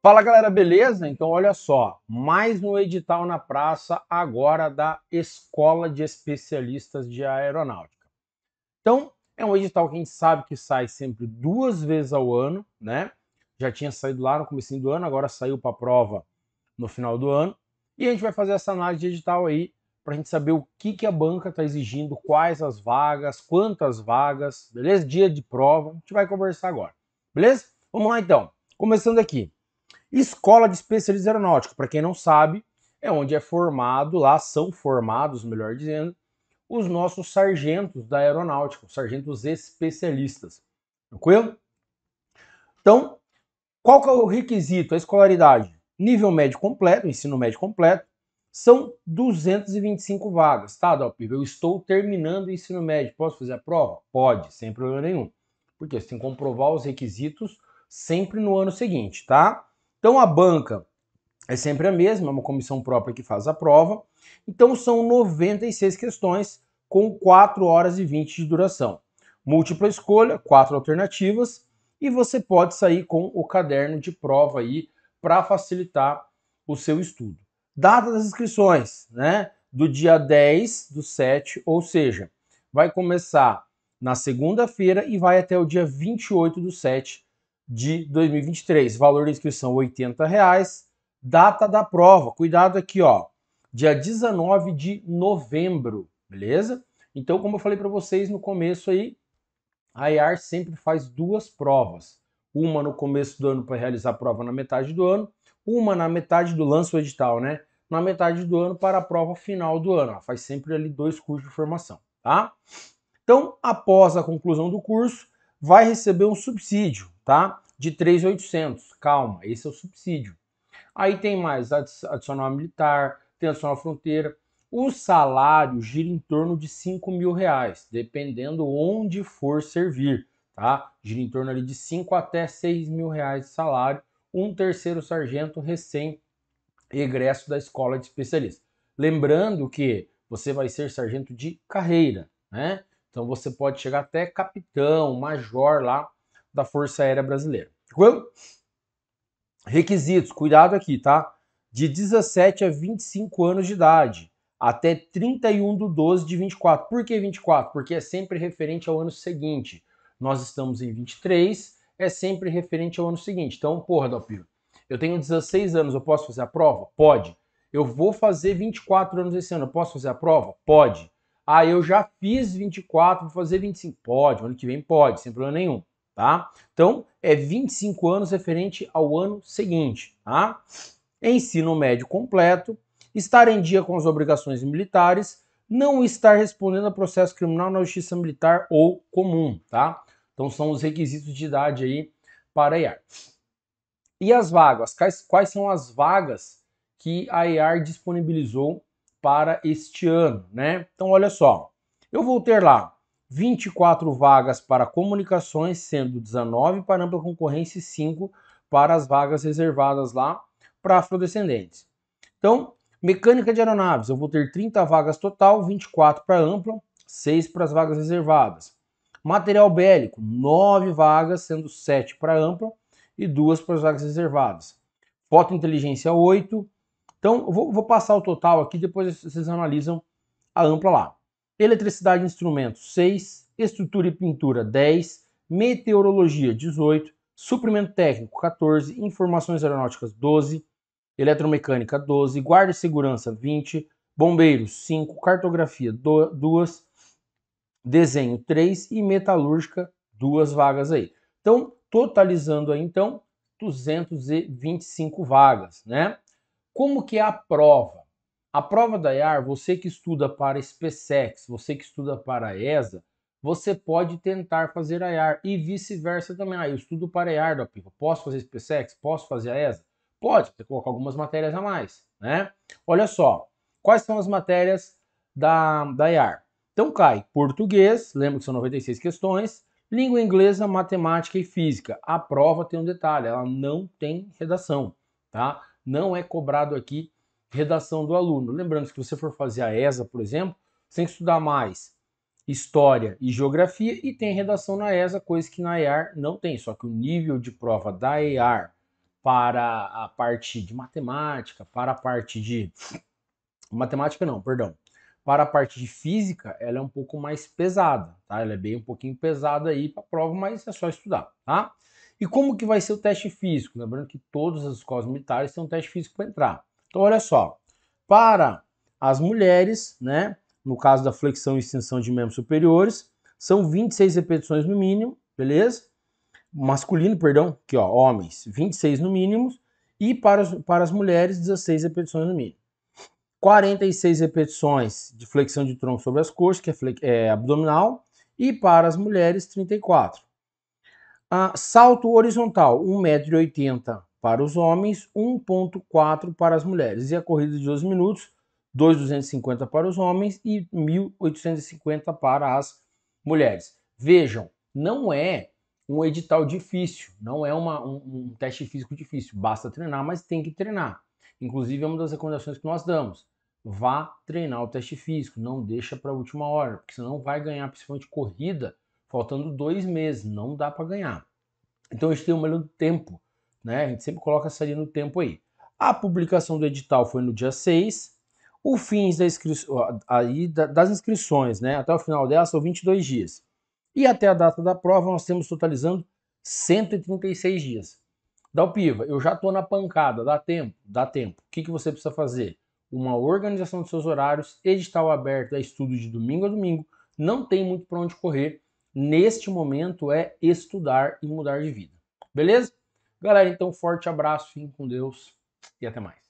Fala galera, beleza? Então olha só, mais um edital na praça agora da Escola de Especialistas de Aeronáutica. Então é um edital que a gente sabe que sai sempre duas vezes ao ano, né? Já tinha saído lá no começo do ano, agora saiu para a prova no final do ano. E a gente vai fazer essa análise de edital aí para a gente saber o que, que a banca está exigindo, quais as vagas, quantas vagas, beleza? Dia de prova, a gente vai conversar agora, beleza? Vamos lá então, começando aqui. Escola de Especialistas Aeronáutica, para quem não sabe, é onde é formado, lá são formados, melhor dizendo, os nossos sargentos da aeronáutica, sargentos especialistas. Tranquilo? Então, qual que é o requisito, a escolaridade? Nível médio completo, ensino médio completo, são 225 vagas, tá, Dalpiva? Eu estou terminando o ensino médio, posso fazer a prova? Pode, sem problema nenhum. Porque você tem que comprovar os requisitos sempre no ano seguinte, tá? Então a banca é sempre a mesma, é uma comissão própria que faz a prova. Então são 96 questões com 4 horas e 20 de duração. Múltipla escolha, quatro alternativas e você pode sair com o caderno de prova aí para facilitar o seu estudo. Data das inscrições, né? Do dia 10 do 7, ou seja, vai começar na segunda-feira e vai até o dia 28 do 7 de 2023. Valor da inscrição R$ 80,00. Data da prova, cuidado aqui, ó, dia 19 de novembro, beleza? Então, como eu falei para vocês no começo aí, a IAR sempre faz duas provas. Uma no começo do ano para realizar a prova na metade do ano, uma na metade do lance do edital, né? Na metade do ano para a prova final do ano. Ela faz sempre ali dois cursos de formação, tá? Então, após a conclusão do curso, vai receber um subsídio, tá? De 3,800. Calma, esse é o subsídio. Aí tem mais adicional militar, tem adicional fronteira. O salário gira em torno de 5 mil reais, dependendo onde for servir, tá? Gira em torno ali de 5 até 6 mil reais de salário, um terceiro sargento recém egresso da escola de especialista. Lembrando que você vai ser sargento de carreira, né? Então você pode chegar até capitão, major lá da Força Aérea Brasileira. Tranquilo? Requisitos, cuidado aqui, tá? De 17 a 25 anos de idade, até 31 de 12 de 24. Por que 24? Porque é sempre referente ao ano seguinte. Nós estamos em 23, é sempre referente ao ano seguinte. Então, porra, Dalpiro, eu tenho 16 anos, eu posso fazer a prova? Pode. Eu vou fazer 24 anos esse ano, eu posso fazer a prova? Pode. Ah, eu já fiz 24, vou fazer 25. Pode, ano que vem pode, sem problema nenhum tá? Então, é 25 anos referente ao ano seguinte, tá? Ensino médio completo, estar em dia com as obrigações militares, não estar respondendo a processo criminal na justiça militar ou comum, tá? Então são os requisitos de idade aí para a IAR. E as vagas? Quais, quais são as vagas que a IAR disponibilizou para este ano, né? Então olha só, eu vou ter lá 24 vagas para comunicações, sendo 19 para ampla concorrência e 5 para as vagas reservadas lá para afrodescendentes. Então, mecânica de aeronaves, eu vou ter 30 vagas total, 24 para ampla, 6 para as vagas reservadas. Material bélico, 9 vagas, sendo 7 para ampla e 2 para as vagas reservadas. Foto inteligência, 8. Então, eu vou, vou passar o total aqui, depois vocês analisam a ampla lá eletricidade e instrumentos 6, estrutura e pintura 10, meteorologia 18, suprimento técnico 14, informações aeronáuticas 12, eletromecânica 12, guarda e segurança 20, bombeiros 5, cartografia 2, desenho 3 e metalúrgica duas vagas aí. Então, totalizando aí então 225 vagas, né? Como que é a prova? A prova da IAR, você que estuda para SpaceX, você que estuda para a ESA, você pode tentar fazer a IAR e vice-versa também. Ah, eu estudo para a IAR da posso fazer SpaceX? Posso fazer a ESA? Pode, você coloca algumas matérias a mais, né? Olha só, quais são as matérias da, da IAR? Então cai português, lembra que são 96 questões, língua inglesa, matemática e física. A prova tem um detalhe, ela não tem redação, tá? Não é cobrado aqui redação do aluno. Lembrando que se você for fazer a ESA, por exemplo, você tem que estudar mais história e geografia e tem redação na ESA, coisa que na EAR não tem. Só que o nível de prova da EAR para a parte de matemática, para a parte de matemática não, perdão, para a parte de física, ela é um pouco mais pesada, tá? Ela é bem um pouquinho pesada aí para a prova, mas é só estudar, tá? E como que vai ser o teste físico? Lembrando que todas as escolas militares têm um teste físico para entrar. Então, olha só, para as mulheres, né, no caso da flexão e extensão de membros superiores, são 26 repetições no mínimo, beleza? Masculino, perdão, que ó, homens, 26 no mínimo, e para, os, para as mulheres, 16 repetições no mínimo. 46 repetições de flexão de tronco sobre as coxas, que é, é abdominal, e para as mulheres, 34. Ah, salto horizontal, 1,80m para os homens, 1.4 para as mulheres. E a corrida de 12 minutos, 2.250 para os homens e 1.850 para as mulheres. Vejam, não é um edital difícil, não é uma, um, um teste físico difícil. Basta treinar, mas tem que treinar. Inclusive, é uma das recomendações que nós damos. Vá treinar o teste físico, não deixa para a última hora, porque senão vai ganhar, principalmente corrida, faltando dois meses, não dá para ganhar. Então, a gente tem um melhor tempo né? A gente sempre coloca essa linha no tempo aí. A publicação do edital foi no dia 6. O fim da inscri... aí, das inscrições, né? até o final dela, são 22 dias. E até a data da prova, nós temos totalizando 136 dias. da o eu já estou na pancada, dá tempo? Dá tempo. O que, que você precisa fazer? Uma organização dos seus horários, edital aberto, é estudo de domingo a domingo, não tem muito para onde correr. Neste momento é estudar e mudar de vida. Beleza? Galera, então, forte abraço, fiquem com Deus e até mais.